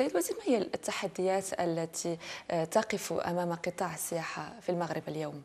السيد وزير ما هي التحديات التي آه، تقف امام قطاع السياحه في المغرب اليوم؟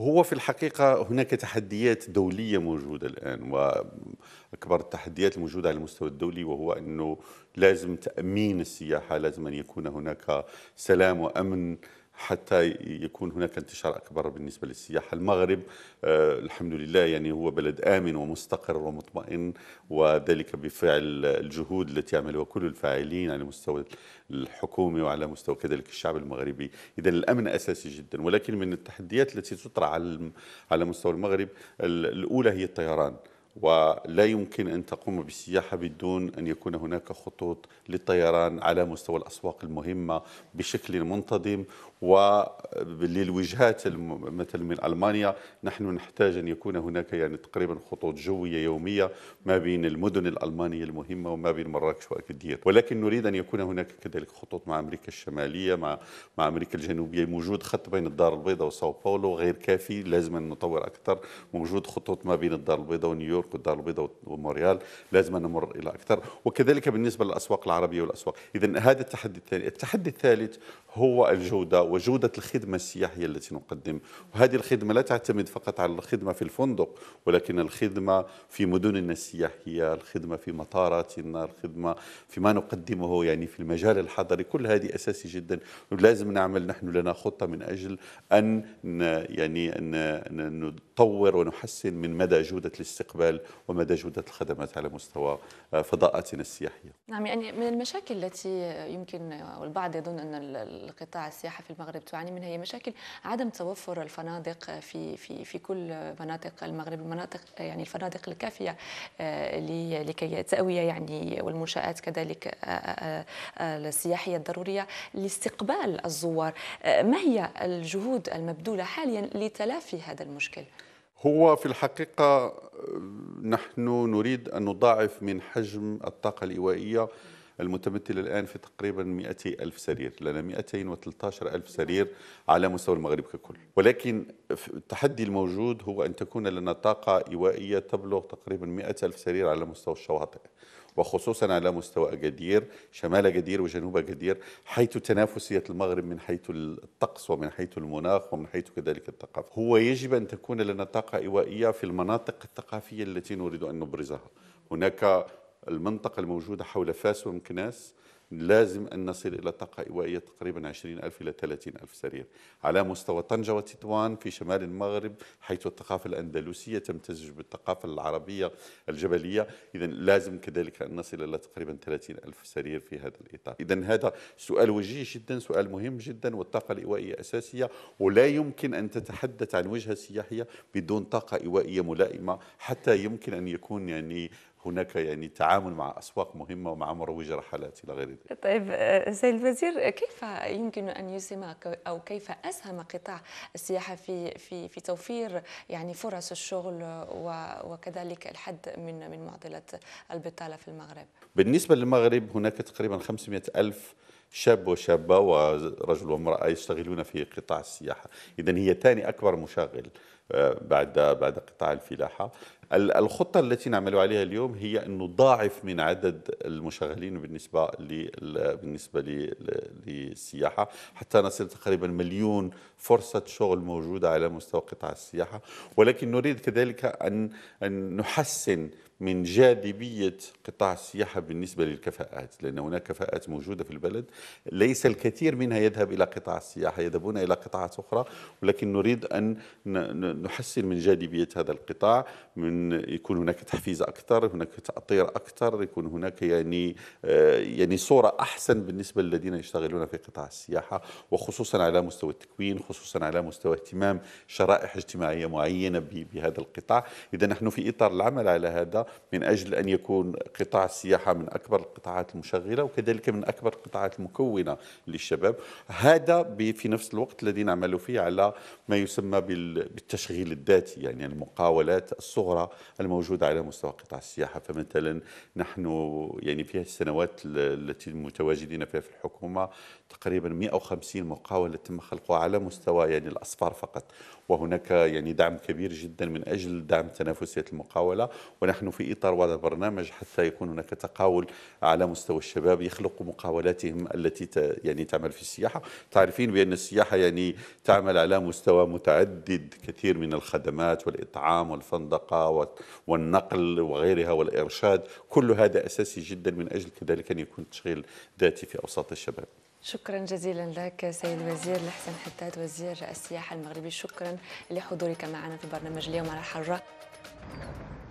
هو في الحقيقة هناك تحديات دولية موجودة الآن وأكبر التحديات الموجودة على المستوى الدولي وهو أنه لازم تأمين السياحة لازم أن يكون هناك سلام وأمن حتى يكون هناك انتشار اكبر بالنسبه للسياحه، المغرب آه، الحمد لله يعني هو بلد امن ومستقر ومطمئن وذلك بفعل الجهود التي يعملها كل الفاعلين على مستوى الحكومي وعلى مستوى كذلك الشعب المغربي، اذا الامن اساسي جدا ولكن من التحديات التي تطرح على على مستوى المغرب الاولى هي الطيران. ولا يمكن أن تقوم بالسياحة بدون أن يكون هناك خطوط للطيران على مستوى الأسواق المهمة بشكل منتظم وللوجهات مثلا من ألمانيا نحن نحتاج أن يكون هناك يعني تقريبا خطوط جوية يومية ما بين المدن الألمانية المهمة وما بين مراكش وأكدير ولكن نريد أن يكون هناك كذلك خطوط مع أمريكا الشمالية مع مع أمريكا الجنوبية موجود خط بين الدار البيضاء وساو باولو غير كافي لازم أن نطور أكثر موجود خطوط ما بين الدار البيضاء ونيويورك نيويورك والدار البيضاء وموريال لازم نمر إلى أكثر وكذلك بالنسبة للأسواق العربية والأسواق إذا هذا التحدي الثاني التحدي الثالث هو الجودة وجودة الخدمة السياحية التي نقدم وهذه الخدمة لا تعتمد فقط على الخدمة في الفندق ولكن الخدمة في مدننا السياحية الخدمة في مطاراتنا الخدمة فيما نقدمه يعني في المجال الحضري كل هذه أساسي جدا ولازم نعمل نحن لنا خطة من أجل أن يعني أن نطور ونحسن من مدى جودة الاستقبال الرجال ومدى جودة الخدمات على مستوى آه، فضاءاتنا السياحية نعم يعني من المشاكل التي يمكن والبعض يظن أن القطاع السياحة في المغرب تعاني منها هي مشاكل عدم توفر الفنادق في في في كل مناطق المغرب المناطق يعني الفنادق الكافية آه، لكي تأوية يعني والمنشآت كذلك آه، السياحية الضرورية لاستقبال الزوار ما هي الجهود المبذولة حاليا لتلافي هذا المشكل؟ هو في الحقيقة آه، نحن نريد أن نضاعف من حجم الطاقة الإيوائية المتمثل الآن في تقريبا 200 ألف سرير لنا 213 ألف سرير على مستوى المغرب ككل ولكن التحدي الموجود هو أن تكون لنا طاقة إيوائية تبلغ تقريبا 100 ألف سرير على مستوى الشواطئ وخصوصا على مستوى أكادير شمال أكادير وجنوب أكادير حيث تنافسية المغرب من حيث الطقس ومن حيث المناخ ومن حيث كذلك الثقافة هو يجب أن تكون لنا طاقة إيوائية في المناطق الثقافية التي نريد أن نبرزها هناك المنطقة الموجودة حول فاس ومكناس لازم أن نصل إلى طاقة إيوائية تقريبا 20 ألف إلى 30 ألف سرير على مستوى طنجة وتطوان في شمال المغرب حيث الثقافة الأندلسية تمتزج بالثقافة العربية الجبلية إذا لازم كذلك أن نصل إلى تقريبا 30 ألف سرير في هذا الإطار إذا هذا سؤال وجيه جدا سؤال مهم جدا والطاقة الإيوائية أساسية ولا يمكن أن تتحدث عن وجهة سياحية بدون طاقة إيوائية ملائمة حتى يمكن أن يكون يعني هناك يعني تعامل مع أسواق مهمة ومع مروجي رحلات إلى غير ذلك طيب آه، سيد الوزير كيف يمكن أن يسهم أو كيف أسهم قطاع السياحة في في في توفير يعني فرص الشغل وكذلك الحد من من معضلة البطالة في المغرب بالنسبة للمغرب هناك تقريبا 500 ألف شاب وشابة ورجل وامرأة يشتغلون في قطاع السياحة إذا هي ثاني أكبر مشغل آه، بعد بعد قطاع الفلاحة الخطة التي نعمل عليها اليوم هي أن نضاعف من عدد المشغلين بالنسبة بالنسبة للسياحة حتى نصل تقريبا مليون فرصة شغل موجودة على مستوى قطاع السياحة ولكن نريد كذلك أن أن نحسن من جاذبية قطاع السياحة بالنسبة للكفاءات لأن هناك كفاءات موجودة في البلد ليس الكثير منها يذهب إلى قطاع السياحة يذهبون إلى قطاعات أخرى ولكن نريد أن نحسن من جاذبية هذا القطاع من يكون هناك تحفيز أكثر هناك تأطير أكثر يكون هناك يعني آه، يعني صورة أحسن بالنسبة للذين يشتغلون في قطاع السياحة وخصوصا على مستوى التكوين خصوصا على مستوى اهتمام شرائح اجتماعية معينة بهذا القطاع إذا نحن في إطار العمل على هذا من أجل أن يكون قطاع السياحة من أكبر القطاعات المشغلة وكذلك من أكبر القطاعات المكونة للشباب هذا في نفس الوقت الذي نعمل فيه على ما يسمى بالتشغيل الذاتي يعني المقاولات الصغرى الموجودة على مستوى قطاع السياحة فمثلا نحن يعني في السنوات التي متواجدين فيها في الحكومة تقريبا 150 مقاولة تم خلقها على مستوى يعني الأصفار فقط وهناك يعني دعم كبير جدا من أجل دعم تنافسية المقاولة ونحن في إطار هذا البرنامج حتى يكون هناك تقاول على مستوى الشباب يخلق مقاولاتهم التي يعني تعمل في السياحة تعرفين بأن السياحة يعني تعمل على مستوى متعدد كثير من الخدمات والإطعام والفندقة والنقل وغيرها والإرشاد كل هذا أساسي جدا من أجل كذلك أن يكون تشغيل ذاتي في أوساط الشباب شكرا جزيلا لك سيد الوزير الحسن حداد وزير السياحة المغربي شكرا لحضورك معنا في برنامج اليوم على الحرة